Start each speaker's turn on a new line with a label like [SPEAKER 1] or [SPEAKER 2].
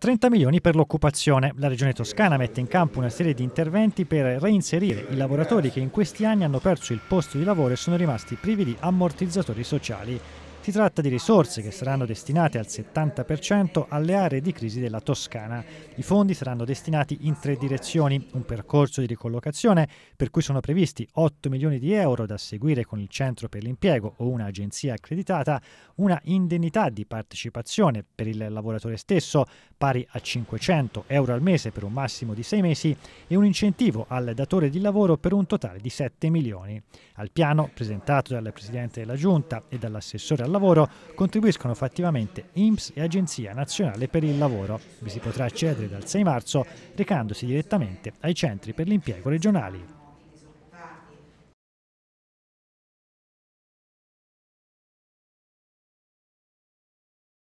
[SPEAKER 1] 30 milioni per l'occupazione. La Regione Toscana mette in campo una serie di interventi per reinserire i lavoratori che in questi anni hanno perso il posto di lavoro e sono rimasti privi di ammortizzatori sociali. Si tratta di risorse che saranno destinate al 70% alle aree di crisi della Toscana. I fondi saranno destinati in tre direzioni, un percorso di ricollocazione per cui sono previsti 8 milioni di euro da seguire con il Centro per l'impiego o un'agenzia accreditata, una indennità di partecipazione per il lavoratore stesso pari a 500 euro al mese per un massimo di 6 mesi e un incentivo al datore di lavoro per un totale di 7 milioni. Al piano presentato dal Presidente della Giunta e dall'assessore alla al lavoro contribuiscono fattivamente IMSS e Agenzia Nazionale per il Lavoro. Vi si potrà accedere dal 6 marzo recandosi direttamente ai centri per l'impiego regionali.